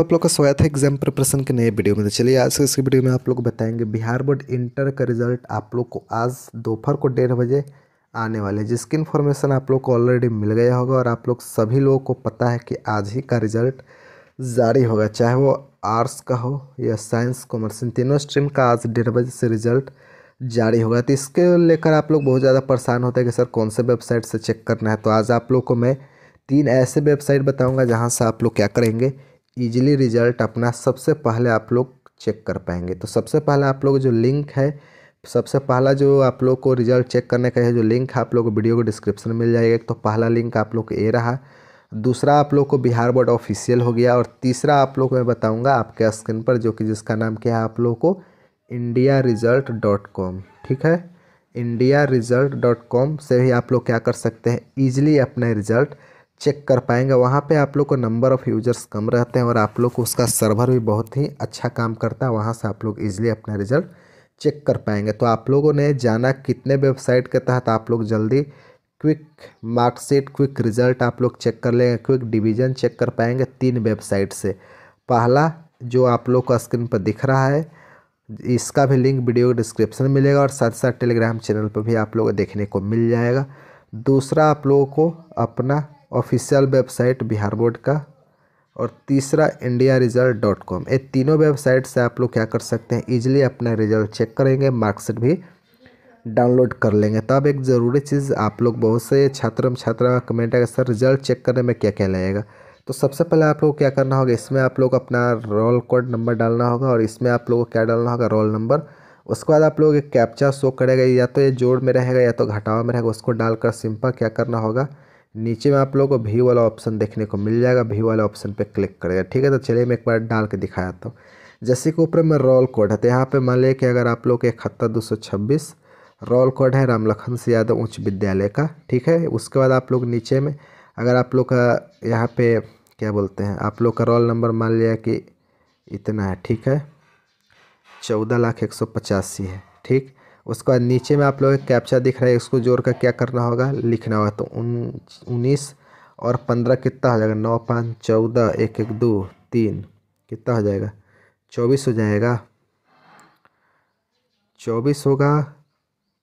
आप लोग का स्वागत है एग्जाम प्रिपरेशन के नए वीडियो में तो चलिए आज के इस वीडियो में आप लोग बताएंगे बिहार बोर्ड इंटर का रिजल्ट आप लोग को आज दोपहर को डेढ़ बजे आने वाले जिसकी इन्फॉर्मेशन आप लोग को ऑलरेडी मिल गया होगा और आप लोग सभी लोगों को पता है कि आज ही का रिजल्ट जारी होगा चाहे वो आर्ट्स का हो या साइंस कॉमर्स इन तीनों स्ट्रीम का आज डेढ़ बजे से रिजल्ट जारी होगा तो इसके लेकर आप लोग बहुत ज़्यादा परेशान होते हैं कि सर कौन से वेबसाइट से चेक करना है तो आज आप लोग को मैं तीन ऐसे वेबसाइट बताऊँगा जहाँ से आप लोग क्या करेंगे ईजिली रिजल्ट अपना सबसे पहले आप लोग चेक कर पाएंगे तो सबसे पहले आप लोग जो लिंक है सबसे पहला जो आप लोग को रिजल्ट चेक करने का है जो लिंक आप लोग को वीडियो को डिस्क्रिप्शन में मिल जाएगा एक तो पहला लिंक आप लोग ए रहा दूसरा आप लोग को बिहार बोर्ड ऑफिशियल हो गया और तीसरा आप लोग को मैं बताऊँगा आपके स्क्रीन पर जो कि जिसका नाम क्या है आप लोग को इंडिया रिजल्ट डॉट कॉम ठीक है इंडिया रिजल्ट डॉट कॉम से भी आप लोग क्या कर सकते हैं ईजिली अपना रिजल्ट चेक कर पाएंगे वहाँ पे आप लोग को नंबर ऑफ़ यूजर्स कम रहते हैं और आप लोग को उसका सर्वर भी बहुत ही अच्छा काम करता है वहाँ से आप लोग इजीली अपना रिजल्ट चेक कर पाएंगे तो आप लोगों ने जाना कितने वेबसाइट के तहत आप लोग जल्दी क्विक मार्कशीट क्विक रिजल्ट आप लोग चेक कर लेंगे क्विक डिवीजन चेक कर पाएंगे तीन वेबसाइट से पहला जो आप लोग का स्क्रीन पर दिख रहा है इसका भी लिंक वीडियो डिस्क्रिप्शन में मिलेगा और साथ साथ टेलीग्राम चैनल पर भी आप लोग देखने को मिल जाएगा दूसरा आप लोगों को अपना ऑफिशियल वेबसाइट बिहार बोर्ड का और तीसरा इंडिया रिजल्ट डॉट कॉम ये तीनों वेबसाइट से आप लोग क्या कर सकते हैं ईजिली अपना रिजल्ट चेक करेंगे मार्कशीट भी डाउनलोड कर लेंगे तब तो एक ज़रूरी चीज़ आप लोग बहुत से छात्र छात्रा का कमेंट आएगा सर रिजल्ट चेक करने में क्या क्या लगेगा तो सबसे पहले आप लोग क्या करना होगा इसमें आप लोग अपना रोल कोड नंबर डालना होगा और इसमें आप लोग को क्या डालना होगा रोल नंबर उसके बाद आप लोग एक कैप्चा शो करेगा या तो ये जोड़ में रहेगा या तो घटाव में रहेगा उसको डालकर सिंपल क्या करना होगा नीचे में आप लोगों को व्यू वाला ऑप्शन देखने को मिल जाएगा व्यू वाला ऑप्शन पे क्लिक करेगा ठीक है तो चलिए मैं एक बार डाल के दिखाया था जैसे कि ऊपर में रोल कोड है तो यहाँ पे मान लिया कि अगर आप लोग इकहत्तर दो सौ छब्बीस रोल कोड है रामलखन सिंह यादव उच्च विद्यालय का ठीक है उसके बाद आप लोग नीचे में अगर आप लोग का यहाँ पे क्या बोलते हैं आप लोग का रोल नंबर मान लिया कि इतना है ठीक है चौदह लाख एक सौ पचासी है ठीक उसके बाद नीचे में आप लोग कैप्चा दिख रहा है इसको जोड़ कर क्या करना होगा लिखना होगा तो उन्नीस और पंद्रह कितना हो जाएगा नौ पाँच चौदह एक एक दो तीन कितना हो जाएगा चौबीस हो जाएगा चौबीस होगा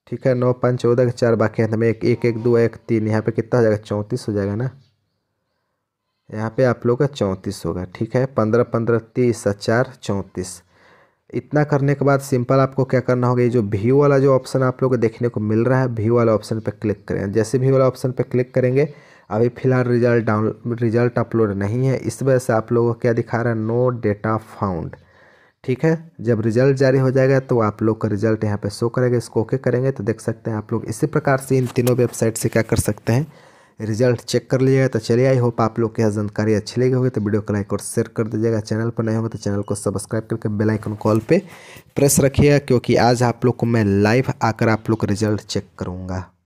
ठीक है नौ पाँच चौदह के चार बाकी हैं तो मैं एक एक एक दो एक तीन यहाँ पे कितना हो जाएगा चौंतीस हो जाएगा ना यहाँ पे आप लोग का चौंतीस होगा ठीक है पंद्रह पंद्रह तीस चार चौंतीस इतना करने के बाद सिंपल आपको क्या करना होगा ये जो व्यू वाला जो ऑप्शन आप लोग को देखने को मिल रहा है व्यू वाला ऑप्शन पर क्लिक करें जैसे व्यू वाला ऑप्शन पर क्लिक करेंगे अभी फिलहाल रिजल्ट डाउन रिजल्ट अपलोड नहीं है इस वजह से आप लोगों को क्या दिखा रहा है नो डेटा फाउंड ठीक है जब रिजल्ट जारी हो जाएगा तो आप लोग का रिजल्ट यहाँ पे शो करेगा इसको ओके करेंगे तो देख सकते हैं आप लोग इसी प्रकार से इन तीनों वेबसाइट से क्या कर सकते हैं रिजल्ट चेक कर लीजिएगा तो चलिए आई होप आप लोग के यहाँ जानकारी अच्छी लगी होगी तो वीडियो को लाइक और शेयर कर दीजिएगा चैनल पर नहीं होगा तो चैनल को सब्सक्राइब करके बेल आइकन कॉल पे प्रेस रखिएगा क्योंकि आज आप लोग को मैं लाइव आकर आप लोग का रिजल्ट चेक करूँगा